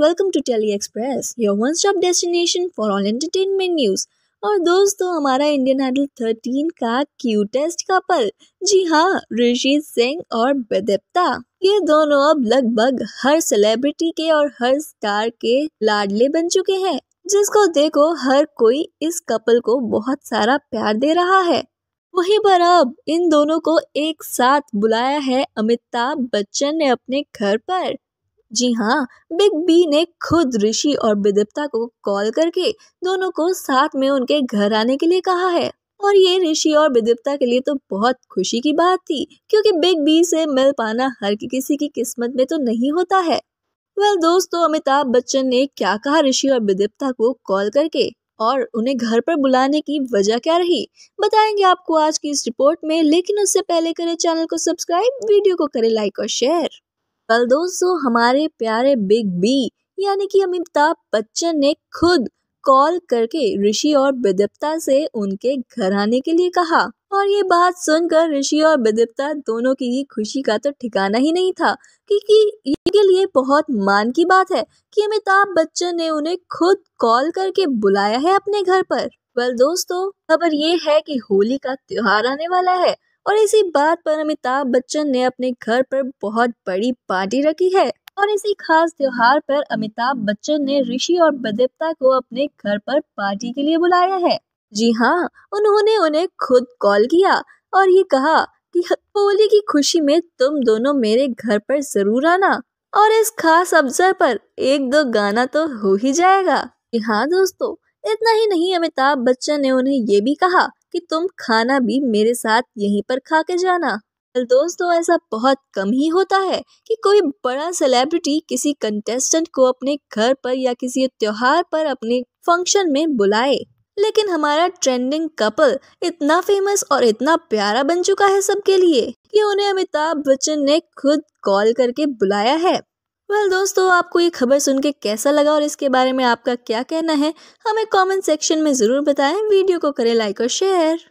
welcome to Tele Express your one stop destination for all entertainment news और दोस्तों हमारा Indian Idol thirteen का cutest couple जी हाँ ऋषि सिंह और बेदेप्ता ये दोनों अब लगभग हर सेलिब्रिटी के और हर स्टार के लाडले बन चुके हैं जिसको देखो हर कोई इस कपल को बहुत सारा प्यार दे रहा है वहीं पर अब इन दोनों को एक साथ बुलाया है अमिताभ बच्चन ने अपने घर पर जी हाँ बिग बी ने खुद ऋषि और बिदिप्ता को कॉल करके दोनों को साथ में उनके घर आने के लिए कहा है और ये ऋषि और बिदिप्ता के लिए तो बहुत खुशी की बात थी क्योंकि बिग बी से मिल पाना हर किसी की किस्मत में तो नहीं होता है वेल दोस्तों अमिताभ बच्चन ने क्या कहा ऋषि और बिदिप्ता को कॉल करके और उन्हें घर पर बुलाने की वजह क्या रही बताएंगे आपको आज की इस रिपोर्ट में लेकिन उससे पहले करें चैनल को सब्सक्राइब वीडियो को करें लाइक और शेयर कल दोस्तों हमारे प्यारे बिग बी यानी कि अमिताभ बच्चन ने खुद कॉल करके ऋषि और बेदप्ता से उनके घर आने के लिए कहा और ये बात सुनकर ऋषि और बेदप्ता दोनों की ही खुशी का तो ठिकाना ही नहीं था क्योंकि इनके लिए बहुत मान की बात है कि अमिताभ बच्चन ने उन्हें खुद कॉल करके बुलाया है अपने घर पर वेल दोस्तों खबर ये है कि होली का त्योहार आने वाला है और इसी बात पर अमिताभ बच्चन ने अपने घर पर बहुत बड़ी पार्टी रखी है और इसी खास त्योहार पर अमिताभ बच्चन ने ऋषि और बदेवता को अपने घर पर पार्टी के लिए बुलाया है जी हाँ उन्होंने उन्हें खुद कॉल किया और ये कहा कि होली की खुशी में तुम दोनों मेरे घर पर जरूर आना और इस खास अवसर पर एक दो गाना तो हो ही जाएगा जी हाँ दोस्तों इतना ही नहीं अमिताभ बच्चन ने उन्हें ये भी कहा कि तुम खाना भी मेरे साथ यहीं पर खा के जाना दोस्तों ऐसा बहुत कम ही होता है कि कोई बड़ा सेलिब्रिटी किसी कंटेस्टेंट को अपने घर पर या किसी त्योहार पर अपने फंक्शन में बुलाए लेकिन हमारा ट्रेंडिंग कपल इतना फेमस और इतना प्यारा बन चुका है सबके लिए कि उन्हें अमिताभ बच्चन ने खुद कॉल करके बुलाया है वेल well, दोस्तों आपको ये खबर सुन के कैसा लगा और इसके बारे में आपका क्या कहना है हमें कमेंट सेक्शन में ज़रूर बताएं वीडियो को करें लाइक और शेयर